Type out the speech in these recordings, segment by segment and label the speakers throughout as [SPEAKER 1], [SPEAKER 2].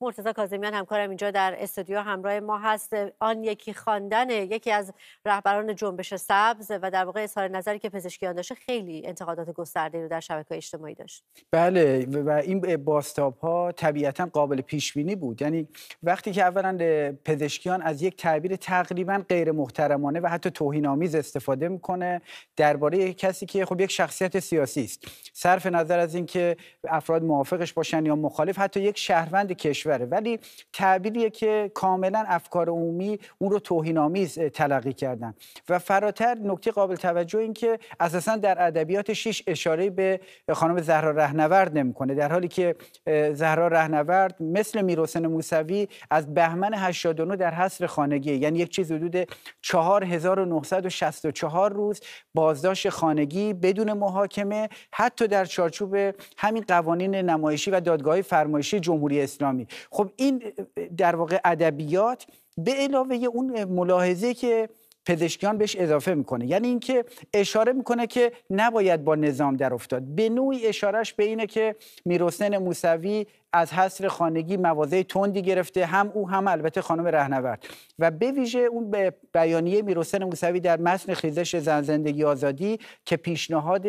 [SPEAKER 1] مرتضی کاظمیان همکارم اینجا در استودیو همراه ما هست آن یکی خواندن یکی از رهبران جنبش سبز و در واقع اظهار نظری که پزشکیان داشته خیلی انتقادات گسترده رو در شبکه اجتماعی داشت بله و این باستاب ها طبیعتا قابل پیش بینی بود یعنی وقتی که اولا پزشکیان از یک تعبیر تقریبا غیر محترمانه و حتی توهین آمیز استفاده میکنه درباره کسی که خب یک شخصیت سیاسی است صرف نظر از اینکه افراد موافقش باشن یا مخالف حتی یک شهروند کشور ولی تعبیریه که کاملا افکار عمومی اون رو توهین‌آمیز تلقی کردن و فراتر نکته قابل توجه این که اساسا در ادبیات شیش اشاره به خانم زهرا رهنورد نمیکنه در حالی که زهرا رهنورد مثل میرحسین موسوی از بهمن 89 در حصر خانگی یعنی یک چیز حدود 4964 روز بازداشت خانگی بدون محاکمه حتی در چارچوب همین قوانین نمایشی و دادگاهی فرمایشی جمهوری اسلامی خب این در واقع ادبیات به علاوه اون ملاحظه که پزشکیان بهش اضافه میکنه یعنی اینکه اشاره میکنه که نباید با نظام در افتاد به نوعی اشارش به اینه که میرحسین موسوی از حصر خانگی مواضع تندی گرفته هم او هم البته خانم رهنورد و به ویژه اون به بیانیه میرحسین موسوی در متن خیزش زن زندگی آزادی که پیشنهاد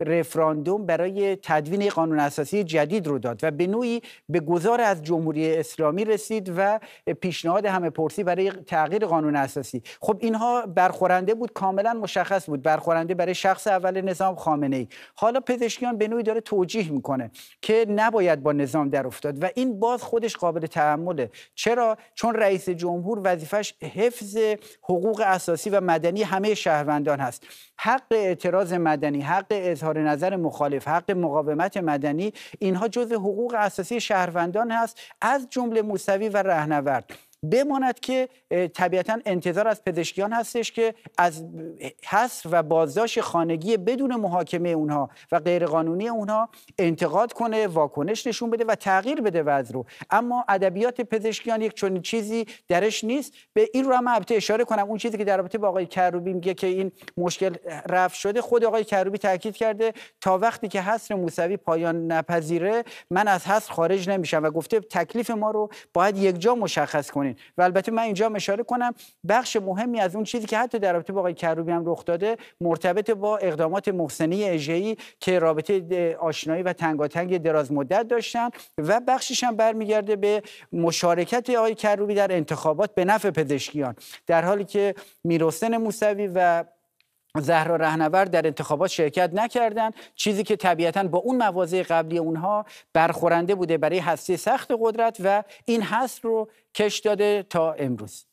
[SPEAKER 1] رفراندوم برای تدوین قانون اساسی جدید رو داد و به نوعی به گذار از جمهوری اسلامی رسید و پیشنهاد همه پرسی برای تغییر قانون اساسی خب اینها برخورنده بود کاملا مشخص بود برخورنده برای شخص اول نظام خامنه ای حالا پزشکیان به نوعی داره توجیه میکنه که نباید با نظام در افتاد و این باز خودش قابل تحمله چرا چون رئیس جمهور وظیفش حفظ حقوق اساسی و مدنی همه شهروندان هست حق اعتراض مدنی حق اظهار نظر مخالف حق مقاومت مدنی اینها جزء حقوق اساسی شهروندان هست از جمله موسوی و رهنورد بماند که طبیعتا انتظار از پزشکیان هستش که از حصر و بازداشت خانگی بدون محاکمه اونها و غیرقانونی اونها انتقاد کنه واکنش نشون بده و تغییر بده وضع رو اما ادبیات پزشکیان یک چنین چیزی درش نیست به این رو هم البته اشاره کنم اون چیزی که در رابطه با آقای کروبی میگه که این مشکل رفع شده خود آقای کروبی تاکید کرده تا وقتی که حصر موسوی پایان نپذیره من از حصر خارج نمیشم و گفته تکلیف ما رو باید جا مشخص کنین و البته من اینجا اشاره کنم بخش مهمی از اون چیزی که حتی در رابطه با آقای کروبی هم رخ داده مرتبط با اقدامات محسنی اژه‌ای که رابطه آشنایی و تنگاتنگ دراز مدت داشتن و بخشش هم برمیگرده به مشارکت آقای کروبی در انتخابات به نفع پزشکیان در حالی که میرسن موسوی و زهرا رهنورد در انتخابات شرکت نکردند چیزی که طبیعتا با اون مواضع قبلی اونها برخورنده بوده برای هستی سخت قدرت و این هست رو کش داده تا امروز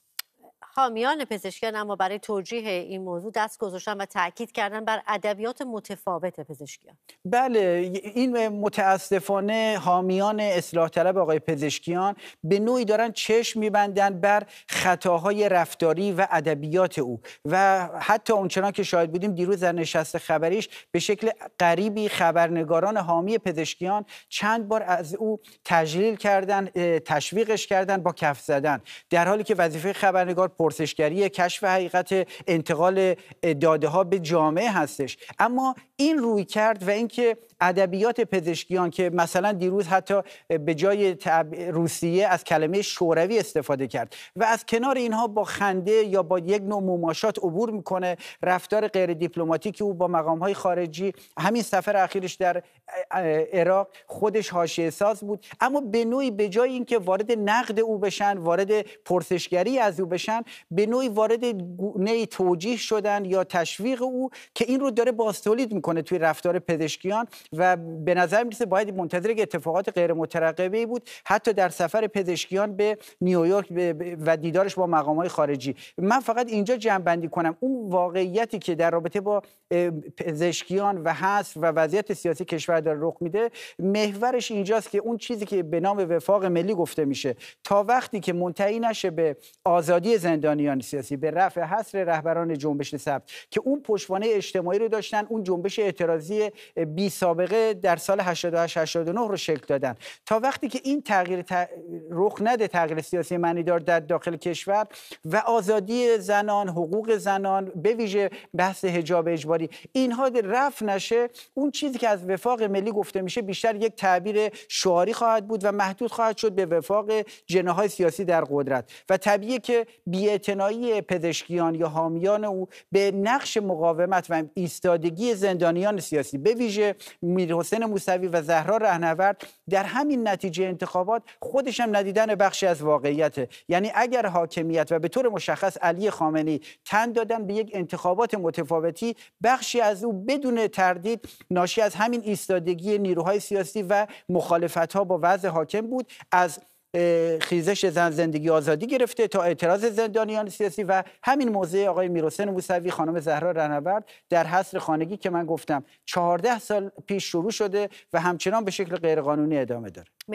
[SPEAKER 1] حامیان پزشکیان اما برای توجیه این موضوع دست گذاشتن و تاکید کردن بر ادبیات متفاوت پزشکیان بله این متاسفانه حامیان اصلاح طلب آقای پزشکیان به نوعی دارن چشم میبندن بر خطاهای رفتاری و ادبیات او و حتی اونچنان که شاید بودیم دیروز در نشست خبریش به شکل غریبی خبرنگاران حامی پزشکیان چند بار از او تجلیل کردن تشویقش کردن با کف زدن در حالی که وظیفه خبرنگار پرسشگری کشف حقیقت انتقال داده ها به جامعه هستش اما این روی کرد و اینکه ادبیات پزشکیان که مثلا دیروز حتی به جای روسیه از کلمه شوروی استفاده کرد و از کنار اینها با خنده یا با یک نوع مماشات عبور میکنه رفتار غیر دیپلماتیک او با مقام های خارجی همین سفر اخیرش در عراق خودش حاشیه ساز بود اما به نوعی به جای اینکه وارد نقد او بشن وارد پرسشگری از او بشن به نوعی وارد گونه توجیه شدن یا تشویق او که این رو داره بازتولید میکنه توی رفتار پزشکیان و به نظر میرسه باید منتظر اتفاقات غیر مترقبه بود حتی در سفر پزشکیان به نیویورک و دیدارش با مقام های خارجی من فقط اینجا جمع بندی کنم اون واقعیتی که در رابطه با پزشکیان و هست و وضعیت سیاسی کشور داره رخ میده محورش اینجاست که اون چیزی که به نام وفاق ملی گفته میشه تا وقتی که منتهی نشه به آزادی زندگی زندانیان سیاسی به رفع حصر رهبران جنبش سبت که اون پشتوانه اجتماعی رو داشتن اون جنبش اعتراضی بی سابقه در سال 88 89 رو شکل دادن تا وقتی که این تغییر ت... رخ نده تغییر سیاسی معنیدار در داخل کشور و آزادی زنان حقوق زنان به ویژه بحث حجاب اجباری اینها رفع نشه اون چیزی که از وفاق ملی گفته میشه بیشتر یک تعبیر شعاری خواهد بود و محدود خواهد شد به وفاق جناهای سیاسی در قدرت و طبیعیه که بی اعتنایی پزشکیان یا حامیان او به نقش مقاومت و ایستادگی زندانیان سیاسی به ویژه میرحسین موسوی و زهرا رهنورد در همین نتیجه انتخابات خودش هم ندیدن بخشی از واقعیت یعنی اگر حاکمیت و به طور مشخص علی خامنه‌ای تن دادن به یک انتخابات متفاوتی بخشی از او بدون تردید ناشی از همین ایستادگی نیروهای سیاسی و مخالفت ها با وضع حاکم بود از خیزش زن زندگی آزادی گرفته تا اعتراض زندانیان سیاسی و همین موضع آقای میرحسین موسوی خانم زهرا رهنورد در حصر خانگی که من گفتم 14 سال پیش شروع شده و همچنان به شکل غیرقانونی ادامه داره